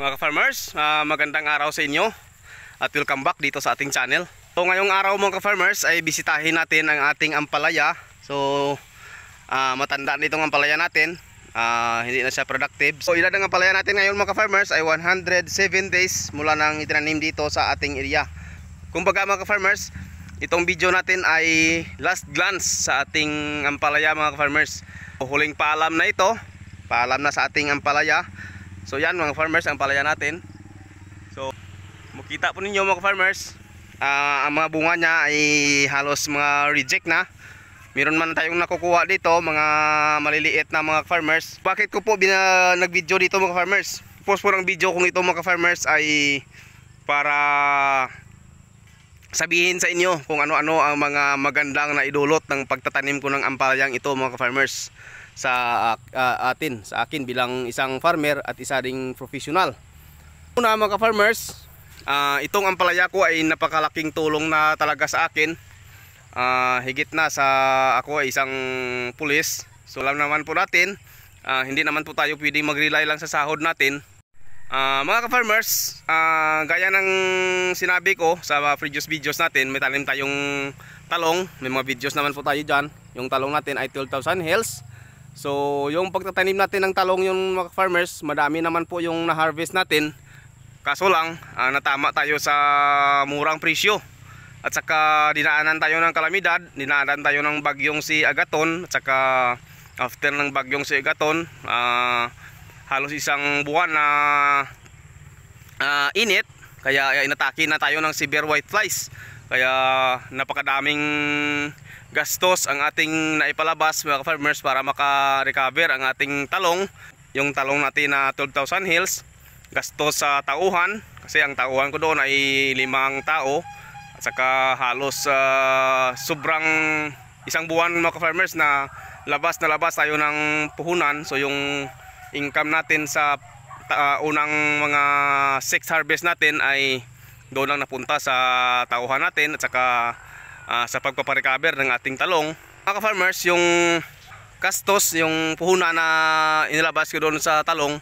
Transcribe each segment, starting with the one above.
mga ka-farmers uh, magandang araw sa inyo at welcome back dito sa ating channel so ngayong araw mga ka-farmers ay bisitahin natin ang ating ampalaya so uh, matanda nitong ampalaya natin uh, hindi na siya productive so ilan ang ampalaya natin ngayon mga ka-farmers ay 107 days mula nang itinanim dito sa ating area kumbaga mga ka-farmers itong video natin ay last glance sa ating ampalaya mga ka-farmers huling paalam na ito paalam na sa ating ampalaya So yan mga farmers ang palayan natin. So makita po ninyo mga farmers, uh, ang mga bunga niya ay halos mga reject na. Meron man tayong nakukuha dito mga maliliit na mga farmers. Bakit ko po bina nag-video dito mga farmers? Post po ng video kung ito mga farmers ay para sabihin sa inyo kung ano-ano ang mga magandang na ng pagtatanim ko ng ampalayang ito mga farmers sa uh, atin, sa akin bilang isang farmer at isa ring professional. Una mga farmers, uh, itong ampalaya ko ay napakalaking tulong na talaga sa akin. Uh, higit na sa ako ay isang pulis. So alam naman po natin, uh, hindi naman po tayo pwedeng mag-rely lang sa sahod natin. Uh, mga ka-farmers, uh, gaya ng sinabi ko sa previous videos natin, may talim tayong talong. May mga videos naman po tayo dyan. Yung talong natin ay 12,000 hills. So, yung pagtatanim natin ng talong yung mga farmers, madami naman po yung na-harvest natin. Kaso lang, uh, natama tayo sa murang presyo. At saka dinaanan tayo ng kalamidad, dinaanan tayo ng bagyong si Agaton, at saka after ng bagyong si Agaton, uh, halos isang buwan na uh, init, kaya inatake na tayo ng severe white flies. Kaya napakadaming gastos ang ating naipalabas mga farmers para maka-recover ang ating talong. Yung talong natin na 12,000 hills, gastos sa tauhan kasi ang tauhan ko doon ay limang tao at saka halos uh, sobrang isang buwan mga farmers na labas na labas tayo ng puhunan so yung income natin sa uh, unang mga 6 harvest natin ay doon lang napunta sa tauhan natin at saka uh, sa pagpaparecover ng ating talong mga farmers yung kastos yung puhuna na inilabas ko doon sa talong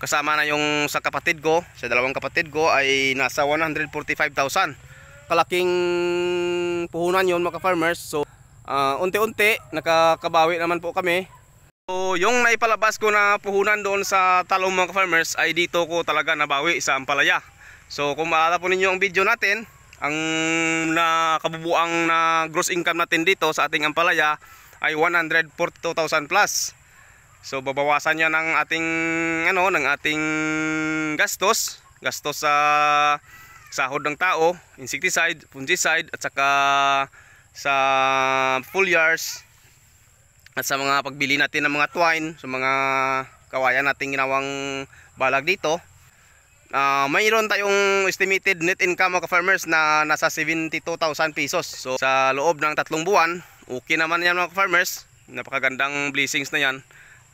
kasama na yung sa kapatid ko sa dalawang kapatid ko ay nasa 145,000 kalaking puhunan yon mga farmers so uh, unti-unti nakakabawi naman po kami So, yung naipalabas ko na puhunan doon sa talong mga farmers ay dito ko talaga nabawi sa Ampalaya. So kung maalala po ninyo ang video natin, ang nakabubuang na gross income natin dito sa ating Ampalaya ay 142,000 plus. So babawasan niya ng ating ano ng ating gastos, gastos sa sahod ng tao, insecticide, fungicide at saka sa foliars at sa mga pagbili natin ng mga twine, sa mga kawayan nating ginawang balag dito uh, mayroon tayong estimated net income mga farmers na nasa 72,000 pesos. So sa loob ng tatlong buwan, okay naman yan mga farmers. Napakagandang blessings na yan.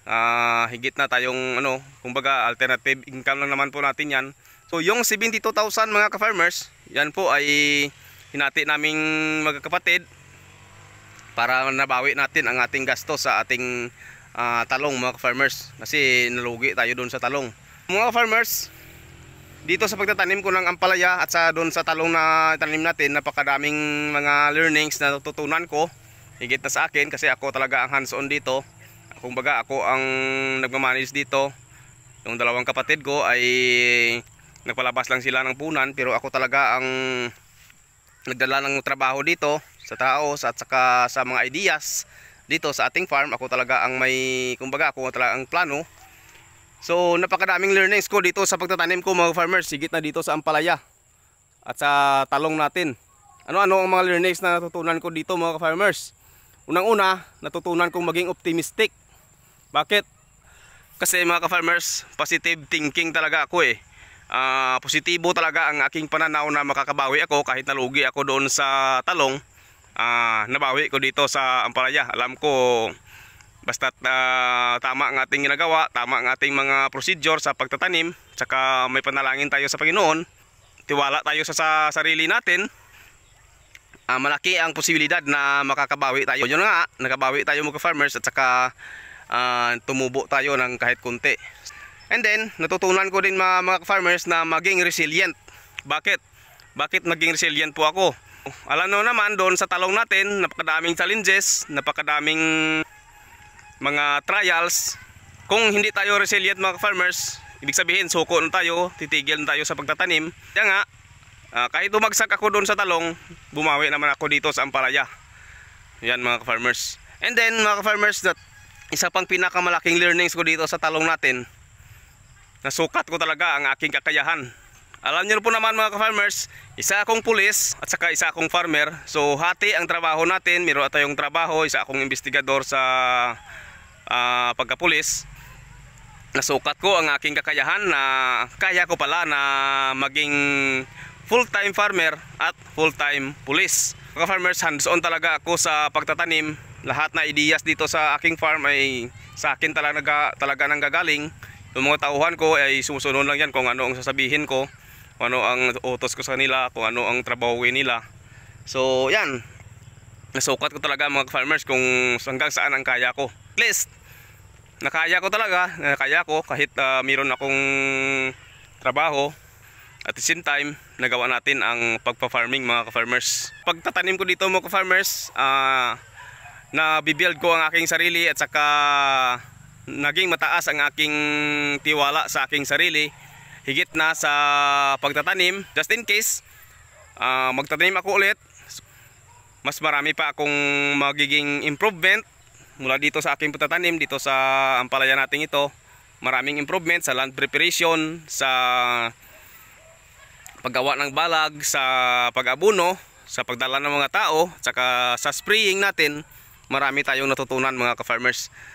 Uh, higit na tayong ano, kumbaga alternative income lang naman po natin yan. So yung 72,000 mga farmers yan po ay hinati naming magkakapatid para nabawi natin ang ating gasto sa ating uh, talong mga farmers kasi nalugi tayo doon sa talong. Mga farmers, dito sa pagtatanim ko ng ampalaya at sa doon sa talong na tanim natin napakadaming mga learnings na natutunan ko higit na sa akin kasi ako talaga ang hands on dito kumbaga ako ang nagmamanage dito yung dalawang kapatid ko ay nagpalabas lang sila ng punan pero ako talaga ang nagdala ng trabaho dito sa tao at saka sa mga ideas dito sa ating farm ako talaga ang may kumbaga ako talaga ang plano So napakadaming learnings ko dito sa pagtatanim ko mga farmers Sigit na dito sa Ampalaya At sa talong natin Ano-ano ang mga learnings na natutunan ko dito mga farmers Unang-una natutunan kong maging optimistic Bakit? Kasi mga farmers positive thinking talaga ako eh uh, Positibo talaga ang aking pananaw na makakabawi ako Kahit nalugi ako doon sa talong uh, Nabawi ko dito sa Ampalaya Alam ko Basta uh, tama ang ating ginagawa, tama ang ating mga procedure sa pagtatanim, saka may panalangin tayo sa Panginoon, tiwala tayo sa, sa sarili natin, uh, malaki ang posibilidad na makakabawi tayo. Yun nga, nakabawi tayo mga farmers at saka uh, ah, tumubo tayo ng kahit kunti. And then, natutunan ko din mga, mga farmers na maging resilient. Bakit? Bakit maging resilient po ako? Alam nyo naman, doon sa talong natin, napakadaming challenges, napakadaming mga trials kung hindi tayo resilient mga farmers ibig sabihin suko na tayo titigil na tayo sa pagtatanim kaya nga uh, kahit umagsak ako doon sa talong bumawi naman ako dito sa Amparaya yan mga farmers and then mga farmers that isa pang pinakamalaking learnings ko dito sa talong natin nasukat ko talaga ang aking kakayahan alam niyo po naman mga farmers isa akong pulis at saka isa akong farmer so hati ang trabaho natin meron tayong trabaho isa akong investigador sa uh, pagkapulis nasukat ko ang aking kakayahan na kaya ko pala na maging full-time farmer at full-time pulis Mga farmers, hands-on talaga ako sa pagtatanim. Lahat na ideas dito sa aking farm ay sa akin talaga, talaga nang gagaling. Yung mga tauhan ko ay susunod lang yan kung ano ang sasabihin ko, kung ano ang utos ko sa nila, kung ano ang trabaho nila. So yan, nasukat ko talaga mga farmers kung hanggang saan ang kaya ko least nakaya ko talaga nakaya ko kahit uh, ah, mayroon akong trabaho at the same time nagawa natin ang pagpa-farming mga ka-farmers pagtatanim ko dito mga ka-farmers uh, ah, na bibuild ko ang aking sarili at saka naging mataas ang aking tiwala sa aking sarili higit na sa pagtatanim just in case uh, magtatanim ako ulit mas marami pa akong magiging improvement mula dito sa aking pagtatanim dito sa ampalaya natin ito maraming improvement sa land preparation sa paggawa ng balag sa pag-abuno sa pagdala ng mga tao tsaka sa spraying natin marami tayong natutunan mga ka-farmers